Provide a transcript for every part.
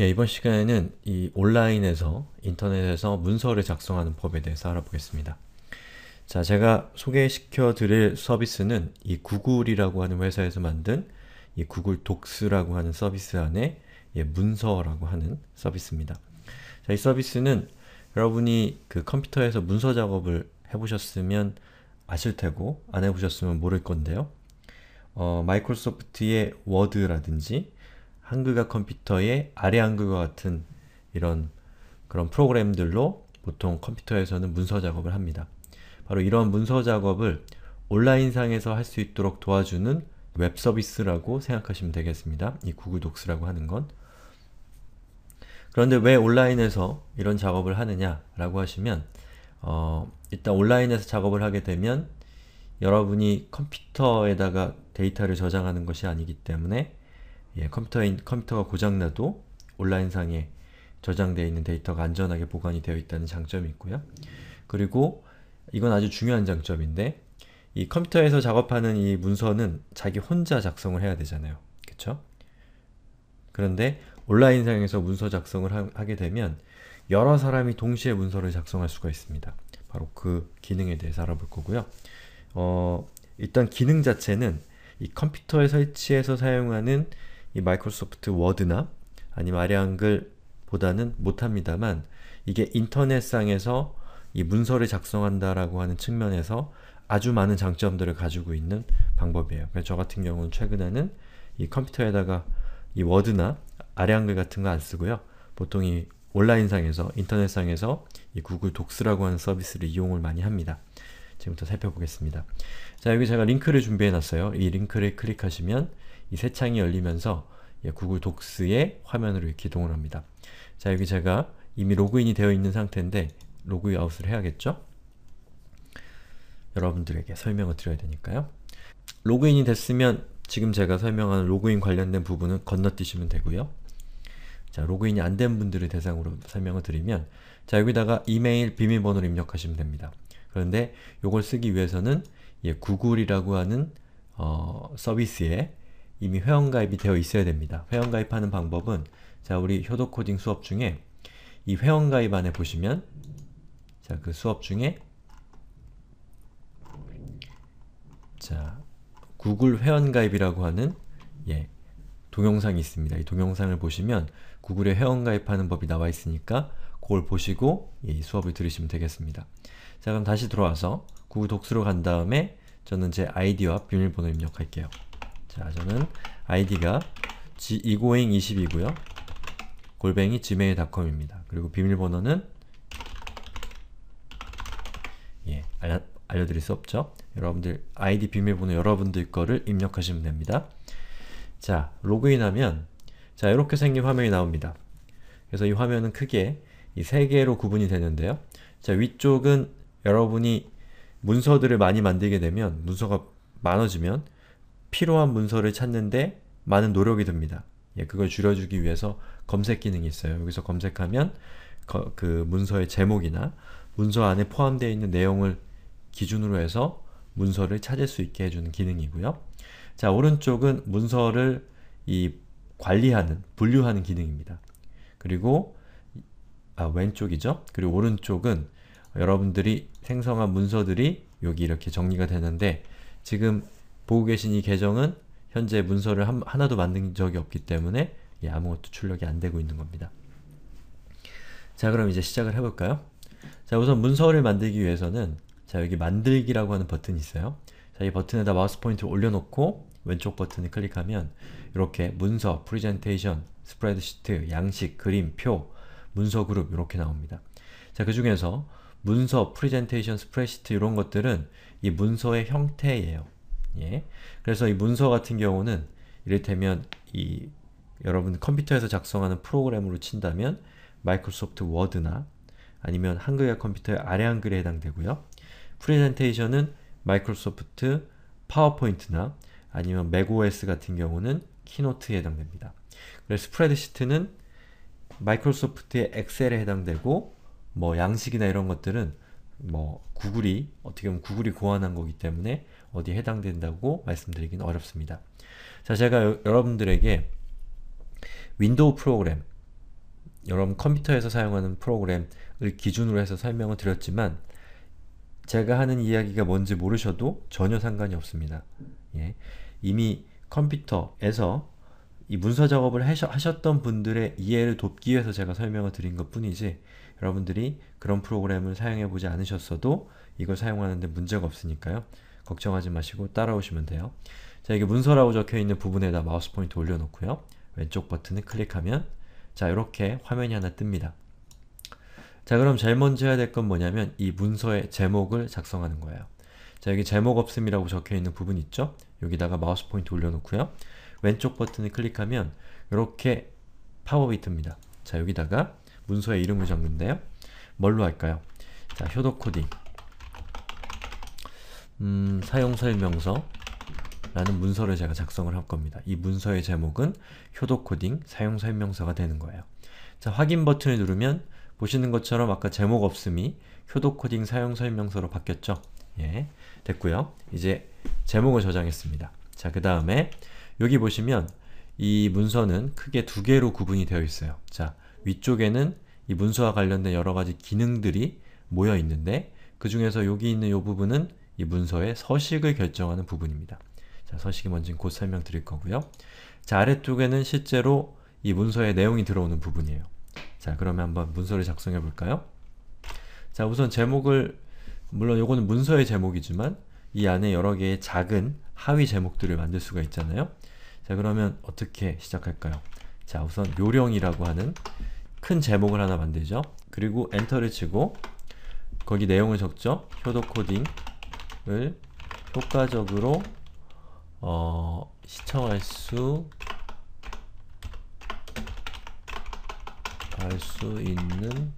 예, 이번 시간에는 이 온라인에서 인터넷에서 문서를 작성하는 법에 대해서 알아보겠습니다. 자, 제가 소개시켜 드릴 서비스는 이 구글이라고 하는 회사에서 만든 이 구글 독스라고 하는 서비스 안에 예, 문서라고 하는 서비스입니다. 자, 이 서비스는 여러분이 그 컴퓨터에서 문서 작업을 해보셨으면 아실 테고 안 해보셨으면 모를 건데요. 어, 마이크로소프트의 워드라든지 한글과 컴퓨터의 아래 한글과 같은 이런 그런 프로그램들로 보통 컴퓨터에서는 문서 작업을 합니다. 바로 이런 문서 작업을 온라인상에서 할 수 있도록 도와주는 웹 서비스라고 생각하시면 되겠습니다. 이 구글 독스라고 하는 건. 그런데 왜 온라인에서 이런 작업을 하느냐라고 하시면 어, 일단 온라인에서 작업을 하게 되면 여러분이 컴퓨터에다가 데이터를 저장하는 것이 아니기 때문에 예, 컴퓨터인, 컴퓨터가 고장나도 온라인상에 저장되어 있는 데이터가 안전하게 보관이 되어 있다는 장점이 있고요. 그리고 이건 아주 중요한 장점인데 이 컴퓨터에서 작업하는 이 문서는 자기 혼자 작성을 해야 되잖아요. 그쵸? 그런데 온라인상에서 문서 작성을 하, 게 되면 여러 사람이 동시에 문서를 작성할 수가 있습니다. 바로 그 기능에 대해서 알아볼 거고요. 어, 일단 기능 자체는 이 컴퓨터에 설치해서 사용하는 이 마이크로소프트 워드나 아니면 아한글보다는 못합니다만 이게 인터넷상에서 이 문서를 작성한다라고 하는 측면에서 아주 많은 장점들을 가지고 있는 방법이에요. 그래서 저 같은 경우는 최근에는 이 컴퓨터에다가 이 워드나 아한글 같은 거 안 쓰고요. 보통 이 온라인상에서, 인터넷상에서 이 구글 독스라고 하는 서비스를 이용을 많이 합니다. 지금부터 살펴보겠습니다. 자, 여기 제가 링크를 준비해 놨어요. 이 링크를 클릭하시면 이새 창이 열리면서 예, 구글 독스의 화면으로 기동을 합니다. 자 여기 제가 이미 로그인이 되어 있는 상태인데 로그인 아웃을 해야겠죠? 여러분들에게 설명을 드려야 되니까요. 로그인이 됐으면 지금 제가 설명하는 로그인 관련된 부분은 건너뛰시면 되고요. 자, 로그인이 안 된 분들을 대상으로 설명을 드리면 자, 여기다가 이메일 비밀번호를 입력하시면 됩니다. 그런데 이걸 쓰기 위해서는 예, 구글이라고 하는 어, 서비스에 이미 회원가입이 되어 있어야 됩니다. 회원가입하는 방법은 자 우리 효도코딩 수업 중에 이 회원가입 안에 보시면 자그 수업 중에 자 구글 회원가입이라고 하는 예 동영상이 있습니다. 이 동영상을 보시면 구글에 회원가입하는 법이 나와 있으니까 그걸 보시고 이 수업을 들으시면 되겠습니다. 자 그럼 다시 들어와서 구글 독스로 간 다음에 저는 제 아이디와 비밀번호 입력할게요. 자, 저는 아이디가 egoing22고요. 골뱅이 gmail.com입니다. 그리고 비밀번호는 예, 알려, 알려드릴 수 없죠. 여러분들 아이디 비밀번호 여러분들 거를 입력하시면 됩니다. 자, 로그인하면 자, 이렇게 생긴 화면이 나옵니다. 그래서 이 화면은 크게 이 세 개로 구분이 되는데요. 자, 위쪽은 여러분이 문서들을 많이 만들게 되면 문서가 많아지면 필요한 문서를 찾는데 많은 노력이 듭니다. 예, 그걸 줄여주기 위해서 검색 기능이 있어요. 여기서 검색하면 거, 그 문서의 제목이나 문서 안에 포함되어 있는 내용을 기준으로 해서 문서를 찾을 수 있게 해주는 기능이고요. 자, 오른쪽은 문서를 이 관리하는, 분류하는 기능입니다. 그리고 아, 왼쪽이죠? 그리고 오른쪽은 여러분들이 생성한 문서들이 여기 이렇게 정리가 되는데 지금 보고 계신 이 계정은 현재 문서를 한, 하나도 만든 적이 없기 때문에 예, 아무것도 출력이 안 되고 있는 겁니다. 자 그럼 이제 시작을 해볼까요? 자 우선 문서를 만들기 위해서는 자 여기 만들기라고 하는 버튼이 있어요. 자이 버튼에다 마우스 포인트를 올려놓고 왼쪽 버튼을 클릭하면 이렇게 문서, 프리젠테이션, 스프레드시트, 양식, 그림, 표, 문서 그룹 이렇게 나옵니다. 자그 중에서 문서, 프리젠테이션, 스프레시트 이런 것들은 이 문서의 형태예요. 예. 그래서 이 문서 같은 경우는 이를테면 이 여러분 컴퓨터에서 작성하는 프로그램으로 친다면 마이크로소프트 워드나 아니면 한글과 컴퓨터의 아래 한글에 해당되고요. 프레젠테이션은 마이크로소프트 파워포인트나 아니면 맥OS 같은 경우는 키노트에 해당됩니다. 그래서 스프레드시트는 마이크로소프트의 엑셀에 해당되고 뭐 양식이나 이런 것들은 뭐 구글이 어떻게 보면 구글이 고안한 거기 때문에 어디에 해당된다고 말씀드리긴 어렵습니다. 자 제가 여, 러분들에게 윈도우 프로그램 여러분 컴퓨터에서 사용하는 프로그램을 기준으로 해서 설명을 드렸지만 제가 하는 이야기가 뭔지 모르셔도 전혀 상관이 없습니다. 예. 이미 컴퓨터에서 이 문서 작업을 하셨, 하셨던 분들의 이해를 돕기 위해서 제가 설명을 드린 것 뿐이지 여러분들이 그런 프로그램을 사용해 보지 않으셨어도 이걸 사용하는데 문제가 없으니까요. 걱정하지 마시고 따라오시면 돼요. 자, 이게 문서라고 적혀 있는 부분에다 마우스 포인트 올려놓고요. 왼쪽 버튼을 클릭하면 자, 이렇게 화면이 하나 뜹니다. 자, 그럼 제일 먼저 해야 될 건 뭐냐면 이 문서의 제목을 작성하는 거예요. 자, 여기 제목 없음이라고 적혀 있는 부분 있죠? 여기다가 마우스 포인트 올려놓고요. 왼쪽 버튼을 클릭하면 이렇게 팝업이 뜹니다. 자, 여기다가 문서에 이름을 적는데요. 뭘로 할까요? 자, 효도 코딩 음, 사용설명서 라는 문서를 제가 작성을 할 겁니다. 이 문서의 제목은 효도코딩 사용설명서가 되는 거예요. 자, 확인 버튼을 누르면 보시는 것처럼 아까 제목 없음이 효도코딩 사용설명서로 바뀌었죠? 예, 됐고요. 이제 제목을 저장했습니다. 자, 그 다음에 여기 보시면 이 문서는 크게 두 개로 구분이 되어 있어요. 자, 위쪽에는 이 문서와 관련된 여러 가지 기능들이 모여 있는데 그 중에서 여기 있는 이 부분은 이 문서의 서식을 결정하는 부분입니다. 자, 서식이 뭔지는 곧 설명드릴 거고요. 자, 아래쪽에는 실제로 이 문서의 내용이 들어오는 부분이에요. 자, 그러면 한번 문서를 작성해 볼까요? 자, 우선 제목을 물론 요거는 문서의 제목이지만 이 안에 여러 개의 작은 하위 제목들을 만들 수가 있잖아요. 자, 그러면 어떻게 시작할까요? 자, 우선 요령이라고 하는 큰 제목을 하나 만들죠. 그리고 엔터를 치고 거기 내용을 적죠. 효도 코딩을 효과적으로 어, 시청할 수, 알수 있는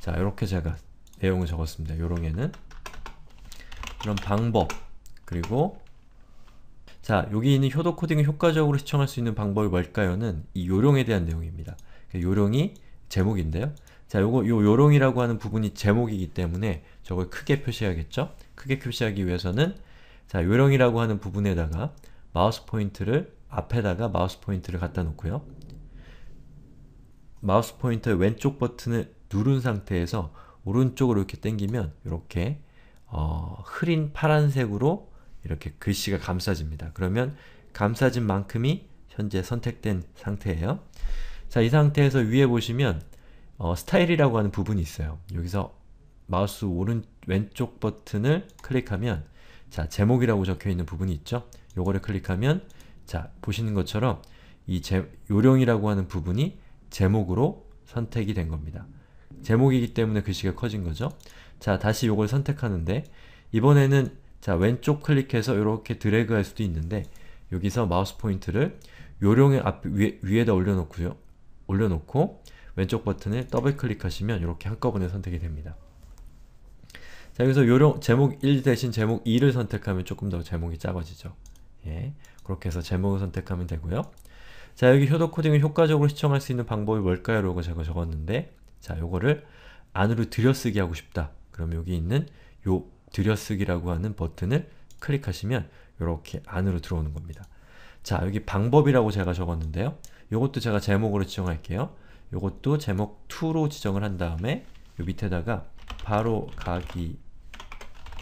자, 이렇게 제가 내용을 적었습니다. 요런 애는 그런 방법, 그리고 자, 여기 있는 효도 코딩을 효과적으로 시청할 수 있는 방법이 뭘까요?는 이 요령에 대한 내용입니다. 그 요령이 제목인데요. 자, 요거 요 요령이라고 하는 부분이 제목이기 때문에 저걸 크게 표시해야겠죠? 크게 표시하기 위해서는 자, 요령이라고 하는 부분에다가 마우스 포인트를 앞에다가 마우스 포인트를 갖다 놓고요. 마우스 포인터의 왼쪽 버튼을 누른 상태에서 오른쪽으로 이렇게 당기면 이렇게 어, 흐린 파란색으로 이렇게 글씨가 감싸집니다. 그러면 감싸진 만큼이 현재 선택된 상태예요. 자, 이 상태에서 위에 보시면 어, 스타일이라고 하는 부분이 있어요. 여기서 마우스 오른 왼쪽 버튼을 클릭하면 자, 제목이라고 적혀 있는 부분이 있죠. 요거를 클릭하면 자, 보시는 것처럼 이 제, 요령이라고 하는 부분이 제목으로 선택이 된 겁니다. 제목이기 때문에 글씨가 커진 거죠. 자, 다시 요걸 선택하는데 이번에는 자 왼쪽 클릭해서 이렇게 드래그할 수도 있는데 여기서 마우스 포인트를 요령의 앞 위에, 위에다 올려놓고요. 올려놓고 왼쪽 버튼을 더블 클릭하시면 이렇게 한꺼번에 선택이 됩니다. 자 여기서 요령 제목 1 대신 제목 2를 선택하면 조금 더 제목이 작아지죠. 예, 그렇게 해서 제목을 선택하면 되고요. 자 여기 효도 코딩을 효과적으로 시청할 수 있는 방법이 뭘까요? 라고 제가 적었는데 자 요거를 안으로 들여쓰기 하고 싶다. 그럼 여기 있는 요 들여쓰기라고 하는 버튼을 클릭하시면 이렇게 안으로 들어오는 겁니다. 자, 여기 방법이라고 제가 적었는데요. 이것도 제가 제목으로 지정할게요. 이것도 제목 2로 지정을 한 다음에 이 밑에다가 바로 가기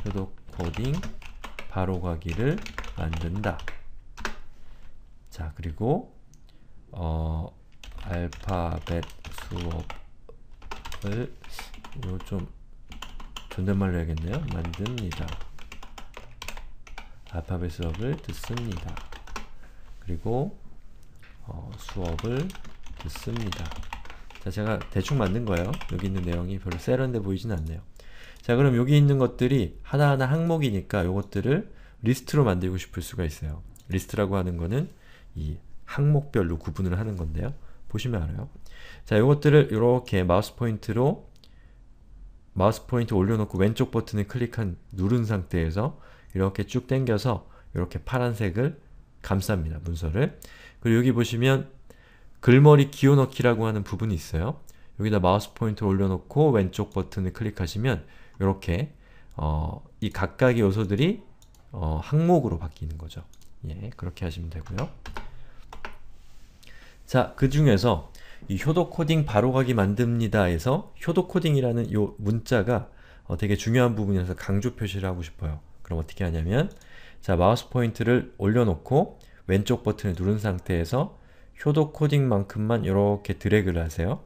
표독 코딩 바로 가기를 만든다. 자, 그리고 어 알파벳 수업을 이거 좀 존댓말로 해야겠네요. 만듭니다. 알파벳 수업을 듣습니다. 그리고 어, 수업을 듣습니다. 자, 제가 대충 만든 거예요. 여기 있는 내용이 별로 세련돼 보이진 않네요. 자, 그럼 여기 있는 것들이 하나하나 항목이니까 이것들을 리스트로 만들고 싶을 수가 있어요. 리스트라고 하는 거는 이 항목별로 구분을 하는 건데요. 보시면 알아요. 자, 이것들을 이렇게 마우스 포인트로 마우스 포인트 올려놓고 왼쪽 버튼을 클릭한 누른 상태에서 이렇게 쭉 당겨서 이렇게 파란색을 감쌉니다. 문서를. 그리고 여기 보시면 글머리 기호넣기라고 하는 부분이 있어요. 여기다 마우스 포인트 올려놓고 왼쪽 버튼을 클릭하시면 이렇게 어, 이 각각의 요소들이 어, 항목으로 바뀌는 거죠. 예, 그렇게 하시면 되고요. 자, 그 중에서 이 효도 코딩 바로가기 만듭니다에서 효도 코딩이라는 이 문자가 어, 되게 중요한 부분이라서 강조 표시를 하고 싶어요. 그럼 어떻게 하냐면 자 마우스 포인트를 올려놓고 왼쪽 버튼을 누른 상태에서 효도 코딩만큼만 이렇게 드래그를 하세요.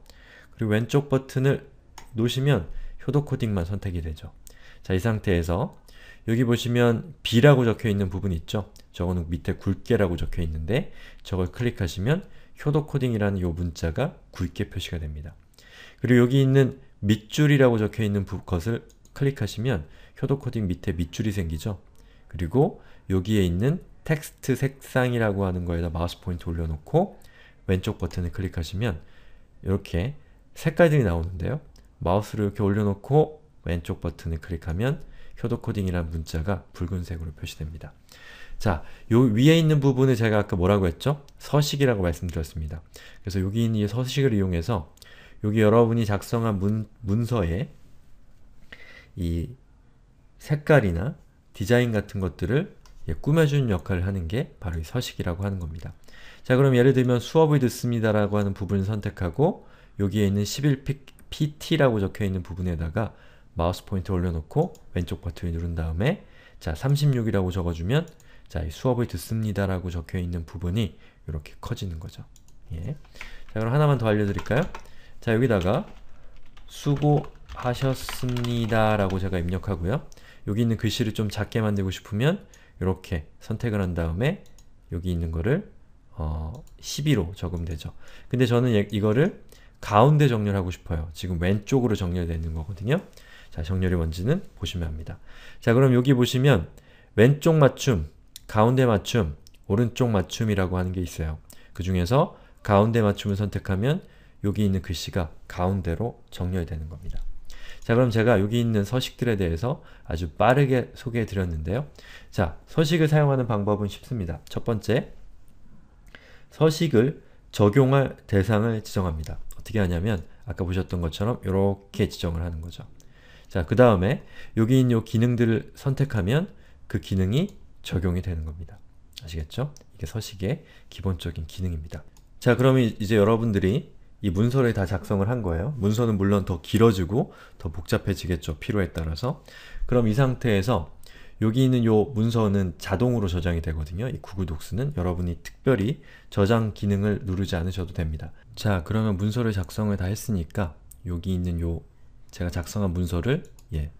그리고 왼쪽 버튼을 놓으시면 효도 코딩만 선택이 되죠. 자, 이 상태에서 여기 보시면 B라고 적혀있는 부분 있죠? 저거는 밑에 굵게라고 적혀있는데 저걸 클릭하시면 효도 코딩이라는 요 문자가 굵게 표시가 됩니다. 그리고 여기 있는 밑줄이라고 적혀 있는 컷을 클릭하시면 효도 코딩 밑에 밑줄이 생기죠. 그리고 여기에 있는 텍스트 색상이라고 하는 거에다 마우스 포인트 올려놓고 왼쪽 버튼을 클릭하시면 이렇게 색깔들이 나오는데요. 마우스를 이렇게 올려놓고 왼쪽 버튼을 클릭하면 효도 코딩이라는 문자가 붉은색으로 표시됩니다. 자, 요 위에 있는 부분을 제가 아까 뭐라고 했죠? 서식이라고 말씀드렸습니다. 그래서 여기 있는 이 서식을 이용해서 여기 여러분이 작성한 문, 문서에 이 색깔이나 디자인 같은 것들을 예, 꾸며주는 역할을 하는 게 바로 이 서식이라고 하는 겁니다. 자 그럼 예를 들면 수업을 듣습니다라고 하는 부분을 선택하고 여기에 있는 11pt라고 적혀있는 부분에다가 마우스 포인트 올려놓고 왼쪽 버튼을 누른 다음에 자 36이라고 적어주면 자, 수업을 듣습니다라고 적혀 있는 부분이 이렇게 커지는 거죠. 예. 자, 그럼 하나만 더 알려드릴까요? 자, 여기다가 수고하셨습니다라고 제가 입력하고요. 여기 있는 글씨를 좀 작게 만들고 싶으면 이렇게 선택을 한 다음에 여기 있는 거를 어, 12로 적으면 되죠. 근데 저는 예, 이거를 가운데 정렬하고 싶어요. 지금 왼쪽으로 정렬되는 거거든요. 자, 정렬이뭔지는 보시면 합니다. 자, 그럼 여기 보시면 왼쪽 맞춤 가운데 맞춤, 오른쪽 맞춤이라고 하는 게 있어요. 그 중에서 가운데 맞춤을 선택하면 여기 있는 글씨가 가운데로 정렬되는 겁니다. 자 그럼 제가 여기 있는 서식들에 대해서 아주 빠르게 소개해 드렸는데요. 자, 서식을 사용하는 방법은 쉽습니다. 첫 번째, 서식을 적용할 대상을 지정합니다. 어떻게 하냐면 아까 보셨던 것처럼 이렇게 지정을 하는 거죠. 자, 그 다음에 여기 있는 요 기능들을 선택하면 그 기능이 적용이 되는 겁니다. 아시겠죠? 이게 서식의 기본적인 기능입니다. 자 그러면 이제 여러분들이 이 문서를 다 작성을 한 거예요. 문서는 물론 더 길어지고 더 복잡해지겠죠. 필요에 따라서. 그럼 이 상태에서 여기 있는 요 문서는 자동으로 저장이 되거든요. 이 구글 독스는 여러분이 특별히 저장 기능을 누르지 않으셔도 됩니다. 자 그러면 문서를 작성을 다 했으니까 여기 있는 요 제가 작성한 문서를 예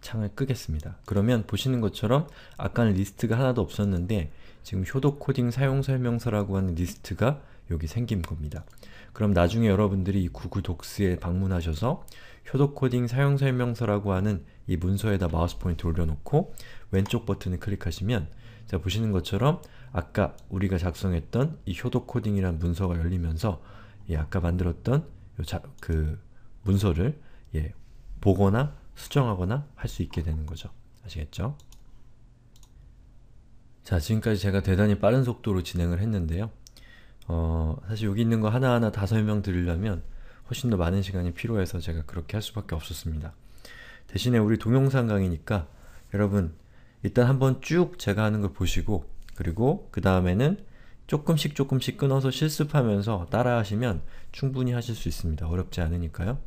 창을 끄겠습니다. 그러면 보시는 것처럼 아까는 리스트가 하나도 없었는데 지금 효도 코딩 사용 설명서라고 하는 리스트가 여기 생긴 겁니다. 그럼 나중에 여러분들이 이 구글 독스에 방문하셔서 효도 코딩 사용 설명서라고 하는 이 문서에다 마우스 포인트 올려놓고 왼쪽 버튼을 클릭하시면 자 보시는 것처럼 아까 우리가 작성했던 이 효도 코딩이란 문서가 열리면서 예, 아까 만들었던 자, 그 문서를 예, 보거나 수정하거나 할 수 있게 되는 거죠. 아시겠죠? 자, 지금까지 제가 대단히 빠른 속도로 진행을 했는데요. 어, 사실 여기 있는 거 하나하나 다 설명드리려면 훨씬 더 많은 시간이 필요해서 제가 그렇게 할 수밖에 없었습니다. 대신에 우리 동영상 강의니까 여러분 일단 한번 쭉 제가 하는 걸 보시고 그리고 그 다음에는 조금씩 조금씩 끊어서 실습하면서 따라 하시면 충분히 하실 수 있습니다. 어렵지 않으니까요.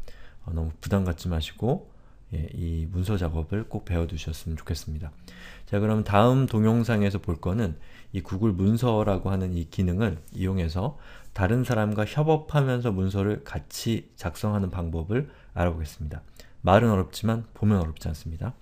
어, 너무 부담 갖지 마시고 예, 이 문서 작업을 꼭 배워두셨으면 좋겠습니다. 자 그럼 다음 동영상에서 볼 거는 이 구글 문서라고 하는 이 기능을 이용해서 다른 사람과 협업하면서 문서를 같이 작성하는 방법을 알아보겠습니다. 말은 어렵지만 보면 어렵지 않습니다.